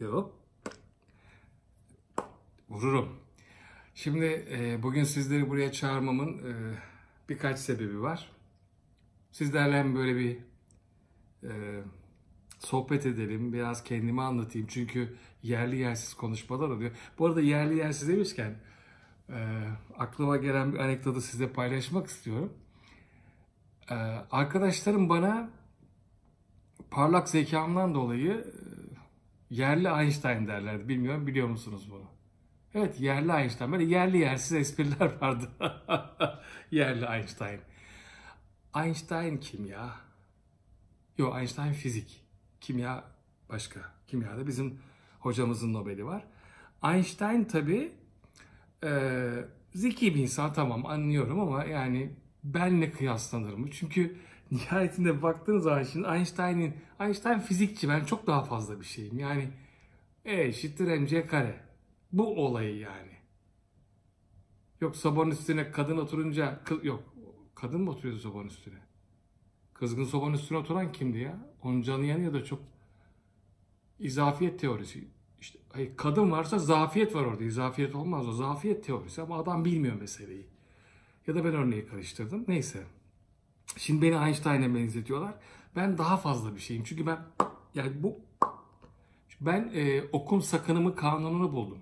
Yok. Vururum. Şimdi e, bugün sizleri buraya çağırmamın e, birkaç sebebi var. Sizlerle hem böyle bir e, sohbet edelim, biraz kendimi anlatayım. Çünkü yerli yersiz konuşmalar oluyor. Bu arada yerli yersiz demişken e, aklıma gelen bir anekdotu size paylaşmak istiyorum. E, arkadaşlarım bana parlak zekamdan dolayı e, Yerli Einstein derlerdi. Bilmiyorum biliyor musunuz bunu? Evet yerli Einstein. Böyle yerli yersiz espriler vardı. yerli Einstein. Einstein kimya. Yok Einstein fizik. Kimya başka. Kimyada bizim hocamızın Nobel'i var. Einstein tabii e, zeki bir insan tamam anlıyorum ama yani benle kıyaslanır mı? Çünkü nihayetinde baktığınız zaman şimdi Einstein'in, Einstein fizikçi ben çok daha fazla bir şeyim. Yani E eşittir mc kare. Bu olayı yani. Yok sobanın üstüne kadın oturunca, yok kadın mı oturuyordu sobanın üstüne? Kızgın sobanın üstüne oturan kimdi ya? Onun canı yanıyor da çok izafiyet teorisi. İşte hayır, kadın varsa zafiyet var orada. İzafiyet olmaz o. Zafiyet teorisi ama adam bilmiyor meseleyi. Ya da ben örneği karıştırdım. Neyse. Şimdi beni Einstein'e benzetiyorlar. Ben daha fazla bir şeyim. Çünkü ben yani bu ben e, okum sakınımı kanununu buldum.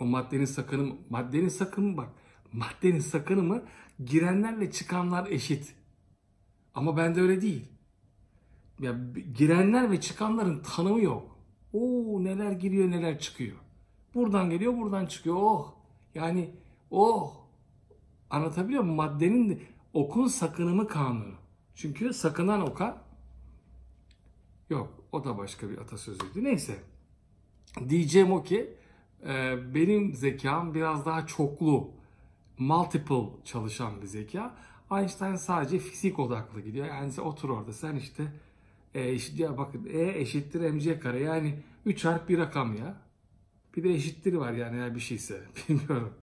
O maddenin sakınımı, maddenin sakınımı bak. Maddenin sakınımı girenlerle çıkanlar eşit. Ama ben de öyle değil. Ya girenler ve çıkanların tanımı yok. Oo neler giriyor neler çıkıyor. Buradan geliyor buradan çıkıyor. Oh yani oh Anlatabiliyor muyum? Maddenin okun sakınımı kanunu. Çünkü sakınan oka yok. O da başka bir atasözüydü. Neyse. Diyeceğim o ki e, benim zekam biraz daha çoklu, multiple çalışan bir zeka. Einstein sadece fizik odaklı gidiyor. Yani sen otur orada sen işte e eşit ya bakın e eşittir mc kare yani 3 harf bir rakam ya. Bir de eşittir var yani eğer bir şeyse bilmiyorum.